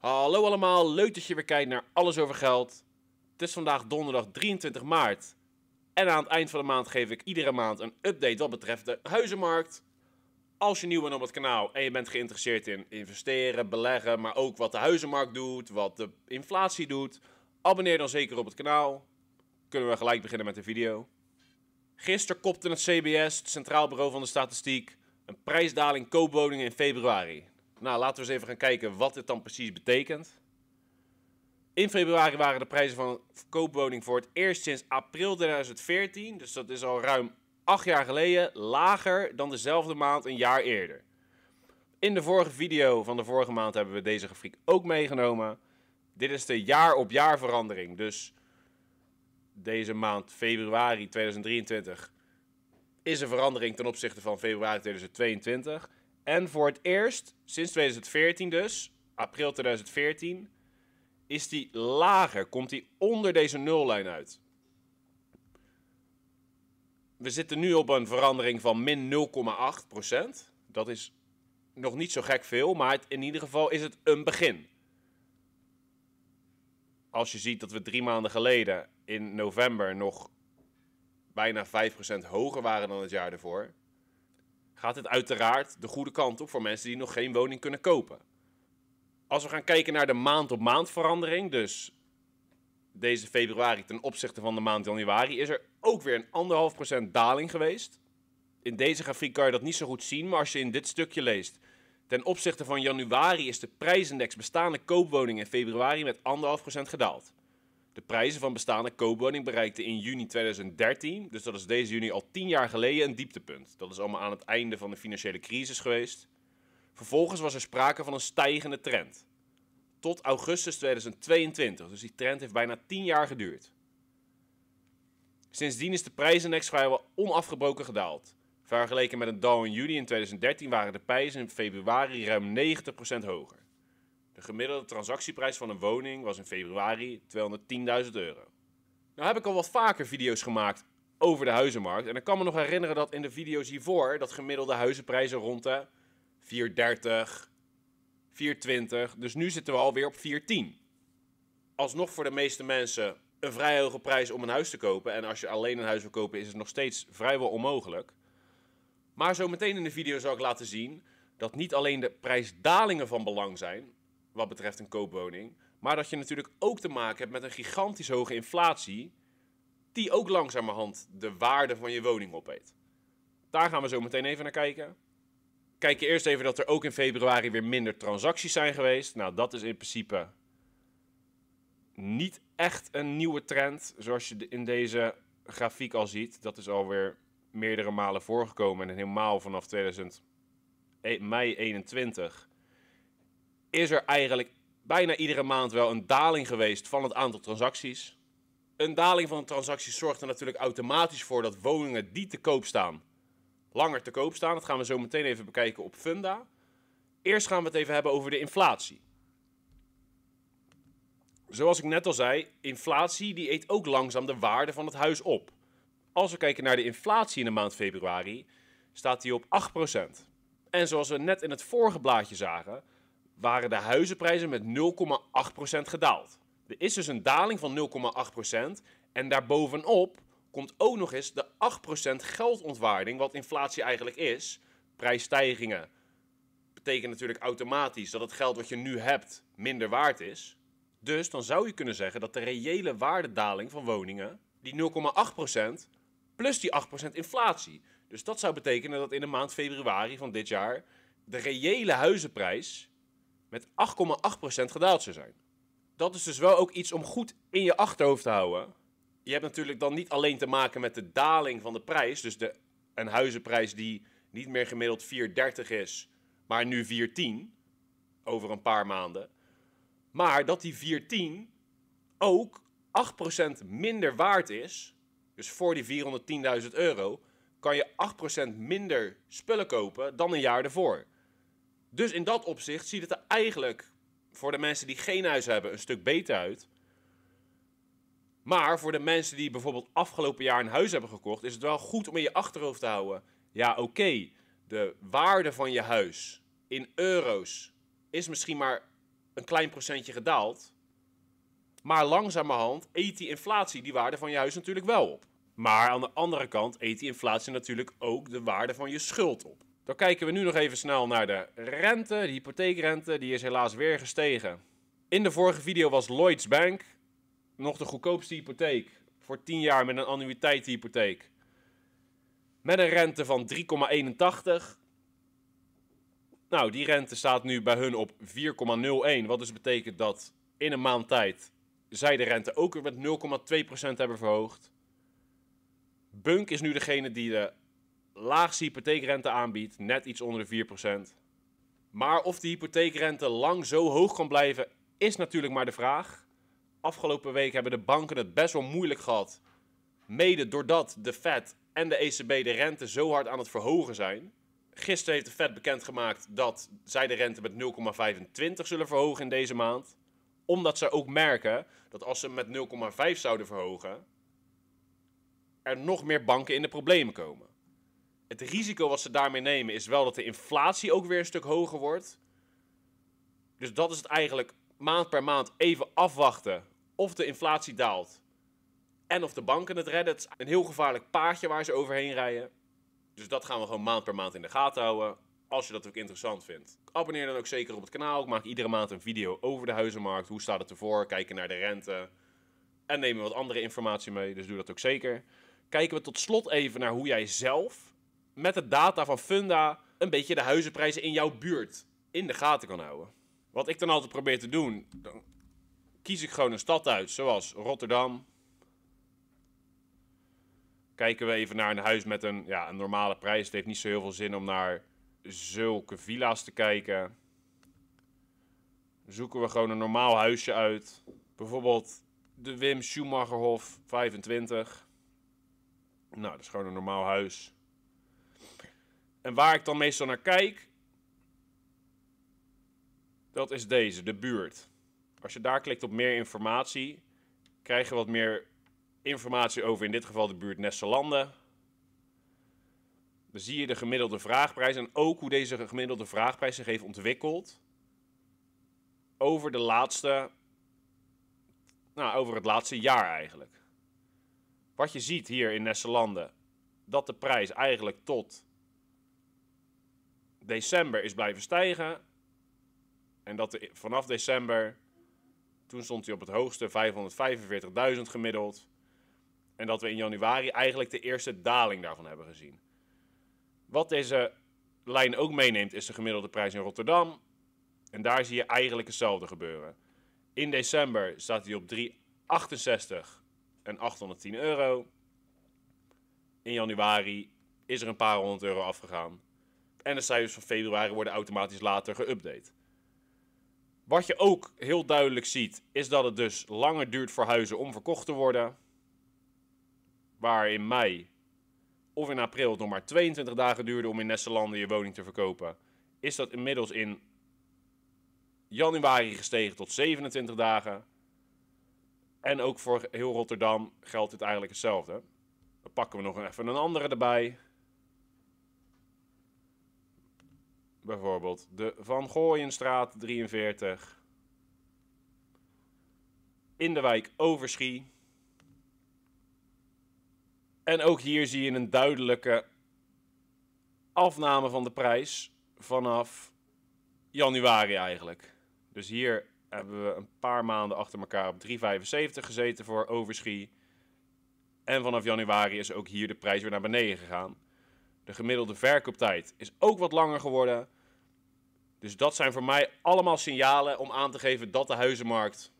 Hallo allemaal, leuk dat je weer kijkt naar Alles Over Geld. Het is vandaag donderdag 23 maart. En aan het eind van de maand geef ik iedere maand een update wat betreft de huizenmarkt. Als je nieuw bent op het kanaal en je bent geïnteresseerd in investeren, beleggen, maar ook wat de huizenmarkt doet, wat de inflatie doet, abonneer dan zeker op het kanaal. Kunnen we gelijk beginnen met de video. Gisteren kopte het CBS, het Centraal Bureau van de Statistiek, een prijsdaling koopwoningen in februari. Nou, laten we eens even gaan kijken wat dit dan precies betekent. In februari waren de prijzen van verkoopwoning voor het eerst sinds april 2014, dus dat is al ruim acht jaar geleden, lager dan dezelfde maand een jaar eerder. In de vorige video van de vorige maand hebben we deze grafiek ook meegenomen. Dit is de jaar op jaar verandering. Dus deze maand, februari 2023, is een verandering ten opzichte van februari 2022. En voor het eerst, sinds 2014 dus, april 2014, is die lager. Komt die onder deze nullijn uit. We zitten nu op een verandering van min 0,8 Dat is nog niet zo gek veel, maar in ieder geval is het een begin. Als je ziet dat we drie maanden geleden in november nog bijna 5% hoger waren dan het jaar ervoor gaat het uiteraard de goede kant op voor mensen die nog geen woning kunnen kopen. Als we gaan kijken naar de maand-op-maand verandering, dus deze februari ten opzichte van de maand januari, is er ook weer een anderhalf procent daling geweest. In deze grafiek kan je dat niet zo goed zien, maar als je in dit stukje leest, ten opzichte van januari is de prijsindex bestaande koopwoningen in februari met anderhalf procent gedaald. De prijzen van bestaande koopwoning bereikten in juni 2013, dus dat is deze juni al 10 jaar geleden, een dieptepunt. Dat is allemaal aan het einde van de financiële crisis geweest. Vervolgens was er sprake van een stijgende trend. Tot augustus 2022, dus die trend heeft bijna 10 jaar geduurd. Sindsdien is de prijzenindex vrijwel onafgebroken gedaald. Vergeleken met een dal in juni in 2013 waren de prijzen in februari ruim 90% hoger. De gemiddelde transactieprijs van een woning was in februari 210.000 euro. Nou heb ik al wat vaker video's gemaakt over de huizenmarkt. En ik kan me nog herinneren dat in de video's hiervoor dat gemiddelde huizenprijzen rond de 430, 420. Dus nu zitten we alweer op 410. Alsnog voor de meeste mensen een vrij hoge prijs om een huis te kopen. En als je alleen een huis wil kopen is het nog steeds vrijwel onmogelijk. Maar zo meteen in de video zal ik laten zien dat niet alleen de prijsdalingen van belang zijn, wat betreft een koopwoning. Maar dat je natuurlijk ook te maken hebt met een gigantisch hoge inflatie, die ook langzamerhand de waarde van je woning opeet. Daar gaan we zo meteen even naar kijken. Kijk je eerst even dat er ook in februari weer minder transacties zijn geweest. Nou, dat is in principe niet echt een nieuwe trend. Zoals je in deze grafiek al ziet, dat is alweer meerdere malen voorgekomen. En helemaal vanaf 2000, e- mei 2021 is er eigenlijk bijna iedere maand wel een daling geweest van het aantal transacties. Een daling van de transacties zorgt er natuurlijk automatisch voor dat woningen die te koop staan, langer te koop staan. Dat gaan we zo meteen even bekijken op Funda. Eerst gaan we het even hebben over de inflatie. Zoals ik net al zei, inflatie die eet ook langzaam de waarde van het huis op. Als we kijken naar de inflatie in de maand februari, staat die op 8%. En zoals we net in het vorige blaadje zagen, waren de huizenprijzen met 0,8% gedaald. Er is dus een daling van 0,8% en daarbovenop komt ook nog eens de 8% geldontwaarding, wat inflatie eigenlijk is. Prijsstijgingen betekent natuurlijk automatisch dat het geld wat je nu hebt minder waard is. Dus dan zou je kunnen zeggen dat de reële waardedaling van woningen, die 0,8% plus die 8% inflatie. Dus dat zou betekenen dat in de maand februari van dit jaar de reële huizenprijs met 8,8% gedaald zou zijn. Dat is dus wel ook iets om goed in je achterhoofd te houden. Je hebt natuurlijk dan niet alleen te maken met de daling van de prijs, dus de, een huizenprijs die niet meer gemiddeld 4,30 is, maar nu 4,10 over een paar maanden. Maar dat die 4,10 ook 8% minder waard is, dus voor die 410.000 euro, kan je 8% minder spullen kopen dan een jaar ervoor. Dus in dat opzicht ziet het er eigenlijk voor de mensen die geen huis hebben een stuk beter uit. Maar voor de mensen die bijvoorbeeld afgelopen jaar een huis hebben gekocht, is het wel goed om in je achterhoofd te houden. Ja, oké, de waarde van je huis in euro's is misschien maar een klein procentje gedaald. Maar langzamerhand eet die inflatie die waarde van je huis natuurlijk wel op. Maar aan de andere kant eet die inflatie natuurlijk ook de waarde van je schuld op. Dan kijken we nu nog even snel naar de rente. De hypotheekrente die is helaas weer gestegen. In de vorige video was Lloyds Bank nog de goedkoopste hypotheek. Voor 10 jaar met een annuïteitshypotheek. Met een rente van 3,81. Nou, die rente staat nu bij hun op 4,01. Wat dus betekent dat in een maand tijd zij de rente ook weer met 0,2% hebben verhoogd. Bunk is nu degene die de laagste hypotheekrente aanbiedt, net iets onder de 4%. Maar of die hypotheekrente lang zo hoog kan blijven, is natuurlijk maar de vraag. Afgelopen week hebben de banken het best wel moeilijk gehad. Mede doordat de Fed en de ECB de rente zo hard aan het verhogen zijn. Gisteren heeft de Fed bekendgemaakt dat zij de rente met 0,25 zullen verhogen in deze maand. Omdat ze ook merken dat als ze met 0,5 zouden verhogen, er nog meer banken in de problemen komen het risico wat ze daarmee nemen is wel dat de inflatie ook weer een stuk hoger wordt. Dus dat is het eigenlijk maand per maand even afwachten of de inflatie daalt en of de banken het redden. Het is een heel gevaarlijk paadje waar ze overheen rijden. Dus dat gaan we gewoon maand per maand in de gaten houden. Als je dat ook interessant vindt. Abonneer dan ook zeker op het kanaal. Ik maak iedere maand een video over de huizenmarkt. Hoe staat het ervoor? Kijken naar de rente. En nemen wat andere informatie mee. Dus doe dat ook zeker. Kijken we tot slot even naar hoe jij zelf met de data van Funda een beetje de huizenprijzen in jouw buurt in de gaten kan houden. Wat ik dan altijd probeer te doen, dan kies ik gewoon een stad uit, zoals Rotterdam. Kijken we even naar een huis met een, ja, een normale prijs. Het heeft niet zo heel veel zin om naar zulke villa's te kijken. Zoeken we gewoon een normaal huisje uit. Bijvoorbeeld de Wim Schumacherhof 25. Nou, dat is gewoon een normaal huis. En waar ik dan meestal naar kijk, dat is deze, de buurt. Als je daar klikt op meer informatie, krijg je wat meer informatie over in dit geval de buurt Nesselanden. Dan zie je de gemiddelde vraagprijs en ook hoe deze gemiddelde vraagprijs zich heeft ontwikkeld over de laatste, nou, over het laatste jaar eigenlijk. Wat je ziet hier in Nesselanden, dat de prijs eigenlijk tot december is blijven stijgen. En dat vanaf december, toen stond hij op het hoogste 545.000 gemiddeld. En dat we in januari eigenlijk de eerste daling daarvan hebben gezien. Wat deze lijn ook meeneemt is de gemiddelde prijs in Rotterdam. En daar zie je eigenlijk hetzelfde gebeuren. In december staat hij op 368 en 810 euro. In januari is er een paar honderd euro afgegaan. En de cijfers van februari worden automatisch later geüpdate. Wat je ook heel duidelijk ziet, is dat het dus langer duurt voor huizen om verkocht te worden. Waar in mei of in april nog maar 22 dagen duurde om in Nesselanden je woning te verkopen, is dat inmiddels in januari gestegen tot 27 dagen. En ook voor heel Rotterdam geldt dit eigenlijk hetzelfde. Dan pakken we nog even een andere erbij. bijvoorbeeld de Van Gooienstraat 43. In de wijk Overschie. En ook hier zie je een duidelijke afname van de prijs vanaf januari eigenlijk. Dus hier hebben we een paar maanden achter elkaar op 3,75 gezeten voor Overschie. En vanaf januari is ook hier de prijs weer naar beneden gegaan. De gemiddelde verkooptijd is ook wat langer geworden. Dus dat zijn voor mij allemaal signalen om aan te geven dat de huizenmarkt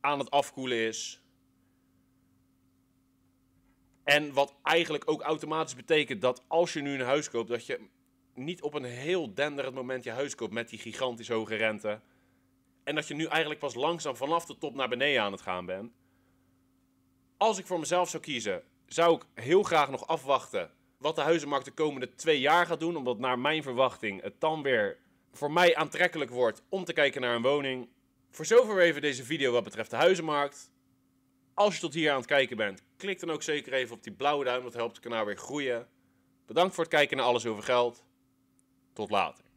aan het afkoelen is. En wat eigenlijk ook automatisch betekent dat als je nu een huis koopt, dat je niet op een heel denderend moment je huis koopt met die gigantisch hoge rente. En dat je nu eigenlijk pas langzaam vanaf de top naar beneden aan het gaan bent. Als ik voor mezelf zou kiezen, zou ik heel graag nog afwachten wat de huizenmarkt de komende twee jaar gaat doen. Omdat naar mijn verwachting het dan weer voor mij aantrekkelijk wordt om te kijken naar een woning. Voor zover even deze video wat betreft de huizenmarkt. Als je tot hier aan het kijken bent, klik dan ook zeker even op die blauwe duim. Dat helpt het kanaal weer groeien. Bedankt voor het kijken naar Alles Over Geld. Tot later.